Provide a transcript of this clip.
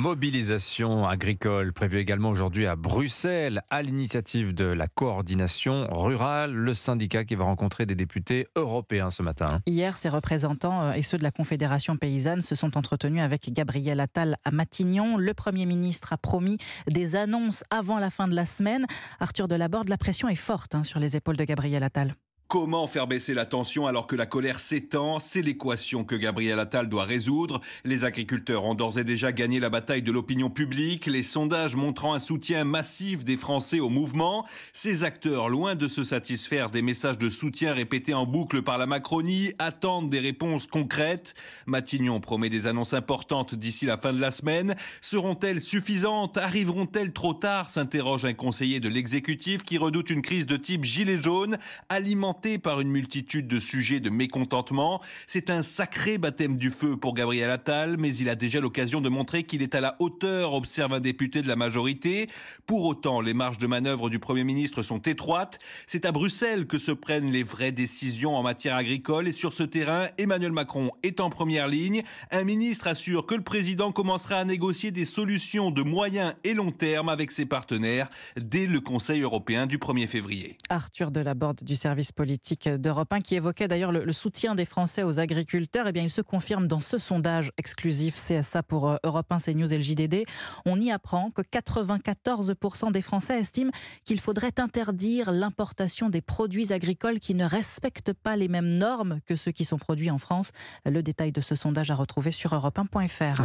mobilisation agricole prévue également aujourd'hui à Bruxelles à l'initiative de la coordination rurale, le syndicat qui va rencontrer des députés européens ce matin. Hier, ses représentants euh, et ceux de la Confédération paysanne se sont entretenus avec Gabriel Attal à Matignon. Le Premier ministre a promis des annonces avant la fin de la semaine. Arthur Delaborde, la pression est forte hein, sur les épaules de Gabriel Attal. Comment faire baisser la tension alors que la colère s'étend C'est l'équation que Gabriel Attal doit résoudre. Les agriculteurs ont d'ores et déjà gagné la bataille de l'opinion publique, les sondages montrant un soutien massif des Français au mouvement. Ces acteurs, loin de se satisfaire des messages de soutien répétés en boucle par la Macronie, attendent des réponses concrètes. Matignon promet des annonces importantes d'ici la fin de la semaine. Seront-elles suffisantes Arriveront-elles trop tard s'interroge un conseiller de l'exécutif qui redoute une crise de type gilet jaune, alimentée par une multitude de sujets de mécontentement. C'est un sacré baptême du feu pour Gabriel Attal, mais il a déjà l'occasion de montrer qu'il est à la hauteur, observe un député de la majorité. Pour autant, les marges de manœuvre du Premier ministre sont étroites. C'est à Bruxelles que se prennent les vraies décisions en matière agricole et sur ce terrain, Emmanuel Macron est en première ligne. Un ministre assure que le président commencera à négocier des solutions de moyen et long terme avec ses partenaires dès le Conseil européen du 1er février. Arthur Delaborde du service politique politique d'Europe 1 qui évoquait d'ailleurs le, soutien des Français aux agriculteurs. Eh bien, il se confirme dans ce sondage exclusif CSA pour euh, Europe 1, CNews et le JDD. On y apprend que 94% des Français estiment qu'il faudrait interdire l'importation des produits agricoles qui ne respectent pas les mêmes normes que ceux qui sont produits en France. Le détail de ce sondage à retrouver sur europe 1.fr.